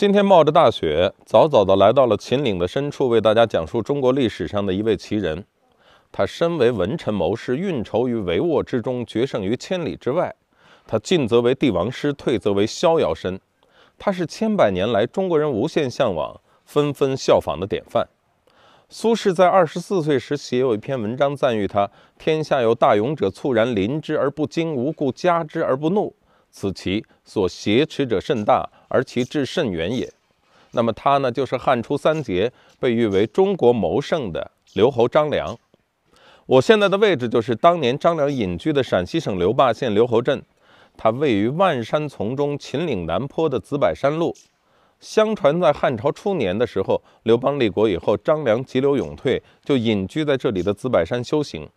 今天冒着大雪，早早地来到了秦岭的深处，为大家讲述中国历史上的一位奇人。他身为文臣谋士，运筹于帷幄之中，决胜于千里之外。他进则为帝王师，退则为逍遥身。他是千百年来中国人无限向往、纷纷效仿的典范。苏轼在二十四岁时写有一篇文章，赞誉他：“天下有大勇者，猝然临之而不惊，无故加之而不怒。”此其所挟持者甚大，而其志甚远也。那么他呢，就是汉初三杰，被誉为中国谋圣的刘侯张良。我现在的位置就是当年张良隐居的陕西省刘坝县刘侯镇，它位于万山丛中秦岭南坡的紫柏山路。相传在汉朝初年的时候，刘邦立国以后，张良急流勇退，就隐居在这里的紫柏山修行。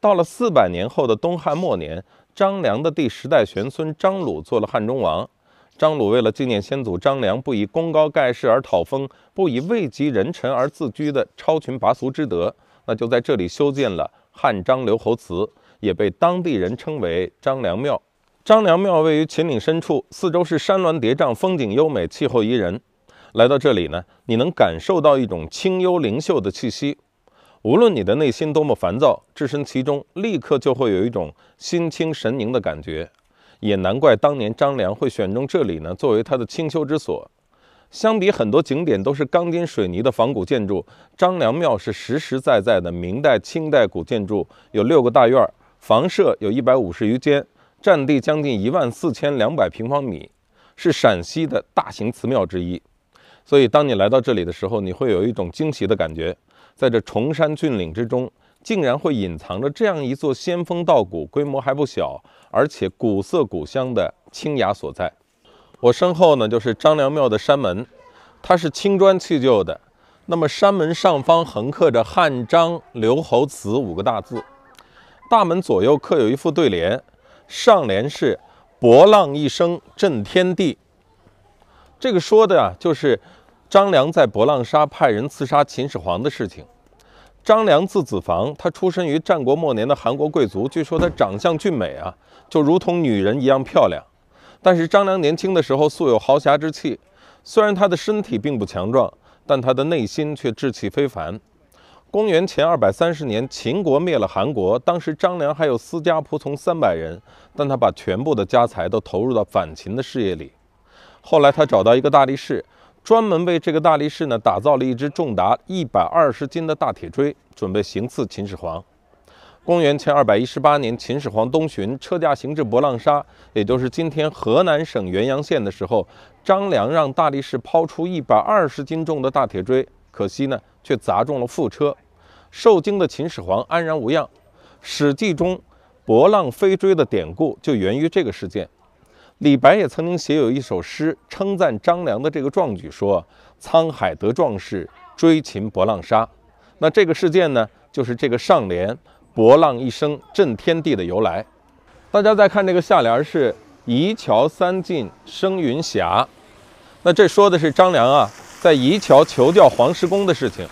到了四百年后的东汉末年。张良的第十代玄孙张鲁做了汉中王。张鲁为了纪念先祖张良，不以功高盖世而讨封，不以位极人臣而自居的超群拔俗之德，那就在这里修建了汉张留侯祠，也被当地人称为张良庙。张良庙位于秦岭深处，四周是山峦叠嶂，风景优美，气候宜人。来到这里呢，你能感受到一种清幽灵秀的气息。无论你的内心多么烦躁，置身其中，立刻就会有一种心清神宁的感觉。也难怪当年张良会选中这里呢，作为他的清修之所。相比很多景点都是钢筋水泥的仿古建筑，张良庙是实实在在的明代、清代古建筑，有六个大院，房舍有一百五十余间，占地将近一万四千两百平方米，是陕西的大型祠庙之一。所以，当你来到这里的时候，你会有一种惊奇的感觉。在这崇山峻岭之中，竟然会隐藏着这样一座仙风道骨、规模还不小，而且古色古香的清雅所在。我身后呢，就是张良庙的山门，它是青砖砌就的。那么山门上方横刻着“汉章留侯祠”五个大字，大门左右刻有一副对联，上联是“博浪一声震天地”，这个说的啊，就是。张良在博浪沙派人刺杀秦始皇的事情。张良字子房，他出身于战国末年的韩国贵族。据说他长相俊美啊，就如同女人一样漂亮。但是张良年轻的时候素有豪侠之气，虽然他的身体并不强壮，但他的内心却志气非凡。公元前二百三十年，秦国灭了韩国，当时张良还有私家仆从三百人，但他把全部的家财都投入到反秦的事业里。后来他找到一个大力士。专门为这个大力士呢，打造了一只重达一百二十斤的大铁锥，准备行刺秦始皇。公元前二百一十八年，秦始皇东巡，车驾行至博浪沙，也就是今天河南省原阳县的时候，张良让大力士抛出一百二十斤重的大铁锥，可惜呢，却砸中了副车。受惊的秦始皇安然无恙。《史记》中“博浪飞锥”的典故就源于这个事件。李白也曾经写有一首诗，称赞张良的这个壮举，说：“沧海得壮士，追秦博浪沙。”那这个事件呢，就是这个上联“博浪一声震天地”的由来。大家再看这个下联是“移桥三进生云霞”，那这说的是张良啊在移桥求教黄石公的事情。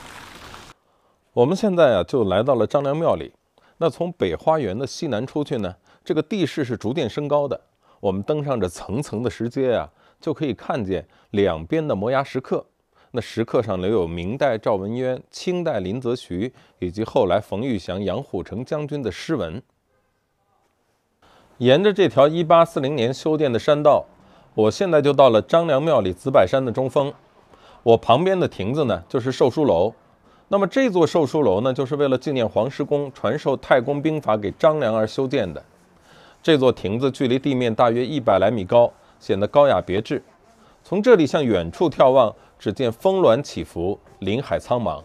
我们现在啊就来到了张良庙里。那从北花园的西南出去呢，这个地势是逐渐升高的。我们登上这层层的石阶啊，就可以看见两边的摩崖石刻。那石刻上留有明代赵文渊、清代林则徐以及后来冯玉祥、杨虎城将军的诗文。沿着这条1840年修建的山道，我现在就到了张良庙里紫柏山的中峰。我旁边的亭子呢，就是寿书楼。那么这座寿书楼呢，就是为了纪念黄石公传授《太公兵法》给张良而修建的。这座亭子距离地面大约一百来米高，显得高雅别致。从这里向远处眺望，只见峰峦起伏，林海苍茫。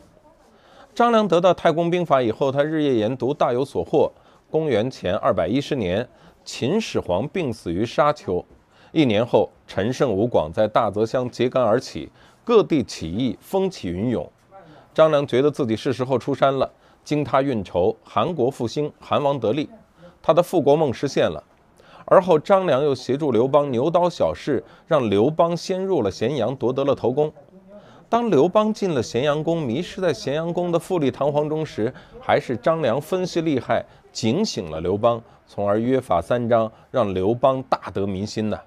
张良得到《太公兵法》以后，他日夜研读，大有所获。公元前二百一十年，秦始皇病死于沙丘。一年后，陈胜吴广在大泽乡揭竿而起，各地起义风起云涌。张良觉得自己是时候出山了。经他运筹，韩国复兴，韩王得利。他的复国梦实现了，而后张良又协助刘邦牛刀小试，让刘邦先入了咸阳，夺得了头功。当刘邦进了咸阳宫，迷失在咸阳宫的富丽堂皇中时，还是张良分析利害，警醒了刘邦，从而约法三章，让刘邦大得民心呢。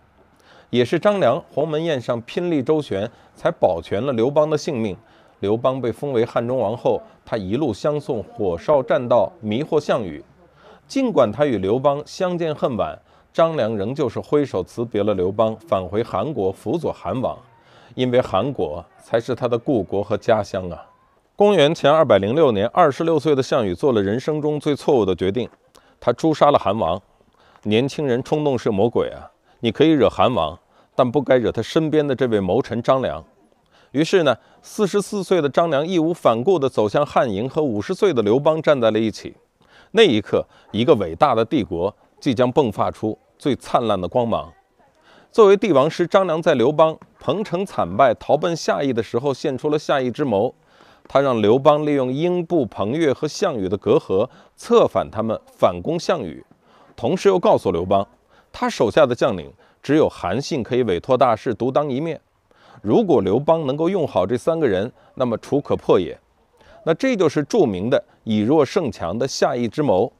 也是张良鸿门宴上拼力周旋，才保全了刘邦的性命。刘邦被封为汉中王后，他一路相送，火烧栈道，迷惑项羽。尽管他与刘邦相见恨晚，张良仍旧是挥手辞别了刘邦，返回韩国辅佐韩王，因为韩国才是他的故国和家乡啊。公元前二百零六年，二十六岁的项羽做了人生中最错误的决定，他诛杀了韩王。年轻人冲动是魔鬼啊！你可以惹韩王，但不该惹他身边的这位谋臣张良。于是呢，四十四岁的张良义无反顾地走向汉营，和五十岁的刘邦站在了一起。那一刻，一个伟大的帝国即将迸发出最灿烂的光芒。作为帝王师，张良在刘邦彭城惨败、逃奔下邑的时候，献出了下邑之谋。他让刘邦利用英布、彭越和项羽的隔阂，策反他们，反攻项羽。同时又告诉刘邦，他手下的将领只有韩信可以委托大事、独当一面。如果刘邦能够用好这三个人，那么楚可破也。那这就是著名的。以弱胜强的下意之谋，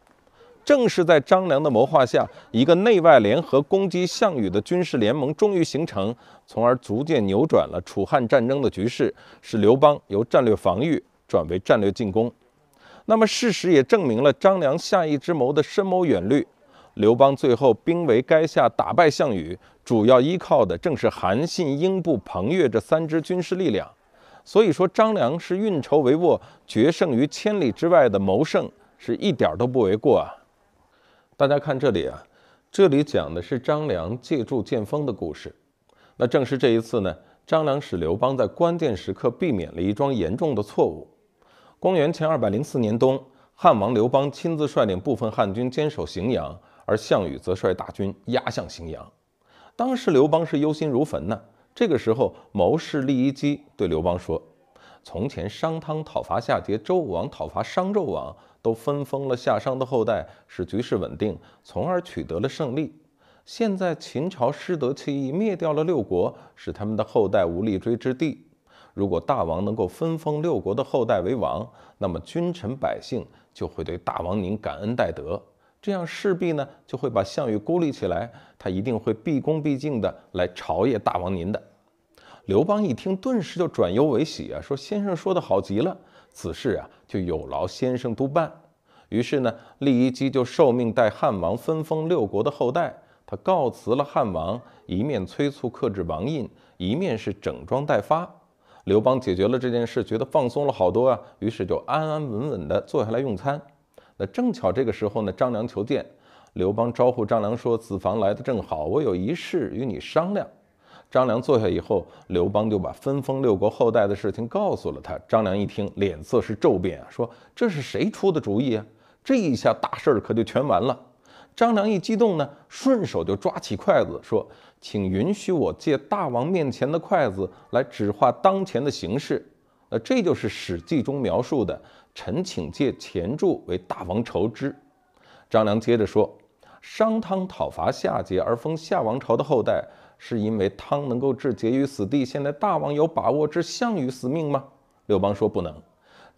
正是在张良的谋划下，一个内外联合攻击项羽的军事联盟终于形成，从而逐渐扭转了楚汉战争的局势，使刘邦由战略防御转为战略进攻。那么，事实也证明了张良下意之谋的深谋远虑。刘邦最后兵围垓下打败项羽，主要依靠的正是韩信、英布、彭越这三支军事力量。所以说，张良是运筹帷幄、决胜于千里之外的谋胜，是一点都不为过啊！大家看这里啊，这里讲的是张良借助剑锋的故事。那正是这一次呢，张良使刘邦在关键时刻避免了一桩严重的错误。公元前204年冬，汉王刘邦亲自率领部分汉军坚守荥阳，而项羽则率大军压向荥阳。当时刘邦是忧心如焚呢。这个时候，谋士利益基对刘邦说：“从前商汤讨伐夏桀，周武王讨伐商纣王，都分封了夏商的后代，使局势稳定，从而取得了胜利。现在秦朝失德弃义，灭掉了六国，使他们的后代无立锥之地。如果大王能够分封六国的后代为王，那么君臣百姓就会对大王您感恩戴德。”这样势必呢，就会把项羽孤立起来。他一定会毕恭毕敬地来朝谒大王您的。刘邦一听，顿时就转忧为喜啊，说：“先生说的好极了，此事啊就有劳先生督办。”于是呢，郦食其就受命代汉王分封六国的后代。他告辞了汉王，一面催促克制王印，一面是整装待发。刘邦解决了这件事，觉得放松了好多啊，于是就安安稳稳地坐下来用餐。那正巧这个时候呢，张良求见，刘邦招呼张良说：“子房来的正好，我有一事与你商量。”张良坐下以后，刘邦就把分封六国后代的事情告诉了他。张良一听，脸色是骤变啊，说：“这是谁出的主意啊？这一下大事儿可就全完了。”张良一激动呢，顺手就抓起筷子说：“请允许我借大王面前的筷子来指画当前的形势。”那这就是《史记》中描述的。臣请借钱助为大王筹之。张良接着说：“商汤讨伐夏桀而封夏王朝的后代，是因为汤能够置桀于死地。现在大王有把握置项羽死命吗？”刘邦说：“不能。”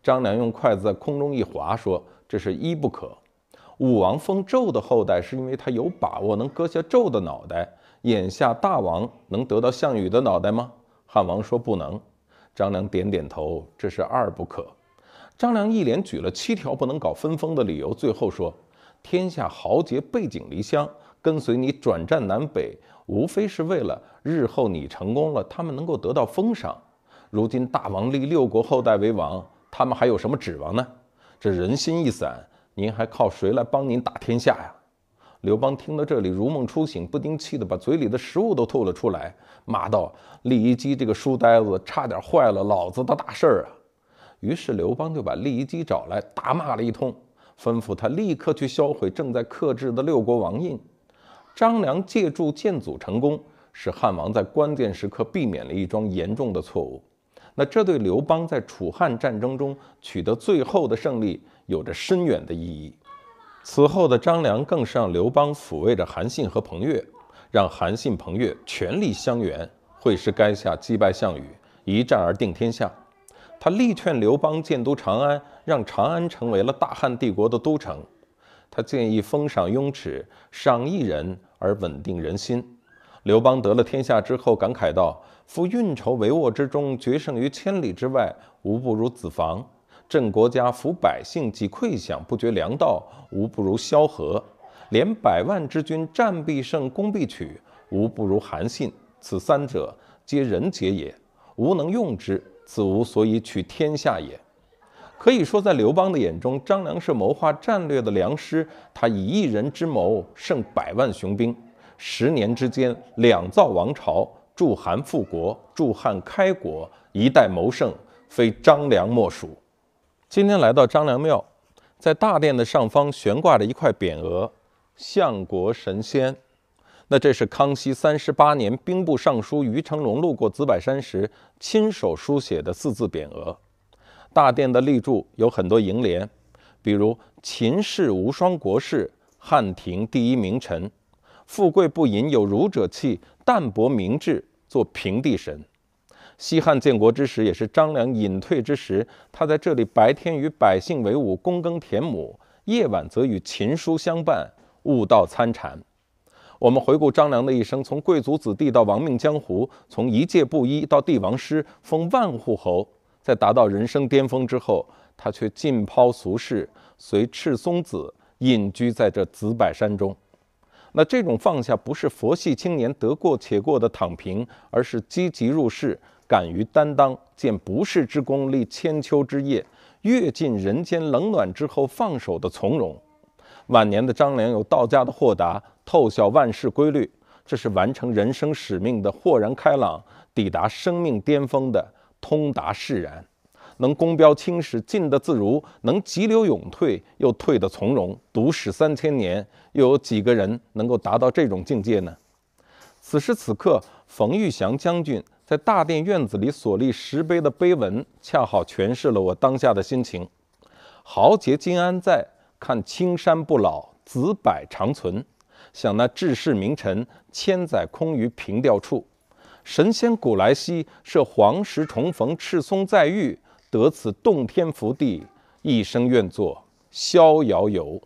张良用筷子在空中一划，说：“这是一不可。”武王封纣的后代，是因为他有把握能割下纣的脑袋。眼下大王能得到项羽的脑袋吗？汉王说：“不能。”张良点点头：“这是二不可。”张良一连举了七条不能搞分封的理由，最后说：“天下豪杰背井离乡，跟随你转战南北，无非是为了日后你成功了，他们能够得到封赏。如今大王立六国后代为王，他们还有什么指望呢？这人心一散，您还靠谁来帮您打天下呀？”刘邦听到这里，如梦初醒，不丁气的把嘴里的食物都吐了出来，骂道：“李一基这个书呆子，差点坏了老子的大事儿啊！”于是刘邦就把益姬找来，大骂了一通，吩咐他立刻去销毁正在克制的六国王印。张良借助建祖成功，使汉王在关键时刻避免了一桩严重的错误。那这对刘邦在楚汉战争中取得最后的胜利有着深远的意义。此后的张良更是让刘邦抚慰着韩信和彭越，让韩信、彭越全力相援，会师垓下，击败项羽，一战而定天下。他力劝刘邦建都长安，让长安成为了大汉帝国的都城。他建议封赏雍齿，赏一人而稳定人心。刘邦得了天下之后，感慨道：“夫运筹帷幄之中，决胜于千里之外，无不如子房；镇国家，抚百姓，即溃饷，不绝粮道，无不如萧何；连百万之军，战必胜，攻必取，无不如韩信。此三者，皆人杰也，吾能用之。”子无所以取天下也。可以说，在刘邦的眼中，张良是谋划战略的良师。他以一人之谋胜百万雄兵，十年之间两造王朝，助韩复国，助汉开国，一代谋圣，非张良莫属。今天来到张良庙，在大殿的上方悬挂着一块匾额：“相国神仙”。那这是康熙三十八年兵部尚书于成龙路过紫柏山时亲手书写的四字匾额。大殿的立柱有很多楹联，比如“秦氏无双国士，汉庭第一名臣”，“富贵不淫有儒者气，淡泊明志做平地神”。西汉建国之时，也是张良隐退之时。他在这里白天与百姓为伍，躬耕田亩；夜晚则与秦书相伴，悟道参禅。我们回顾张良的一生，从贵族子弟到亡命江湖，从一介布衣到帝王师，封万户侯，在达到人生巅峰之后，他却浸抛俗世，随赤松子隐居在这紫柏山中。那这种放下，不是佛系青年得过且过的躺平，而是积极入世，敢于担当，见不世之功，立千秋之业，阅尽人间冷暖之后放手的从容。晚年的张良有道家的豁达。透晓万事规律，这是完成人生使命的豁然开朗，抵达生命巅峰的通达释然。能功标青史，进得自如；能急流勇退，又退得从容。读史三千年，又有几个人能够达到这种境界呢？此时此刻，冯玉祥将军在大殿院子里所立石碑的碑文，恰好诠释了我当下的心情：豪杰今安在？看青山不老，子柏长存。想那治世名臣，千载空余凭吊处；神仙古来稀，设黄石重逢，赤松再遇，得此洞天福地，一生愿做逍遥游。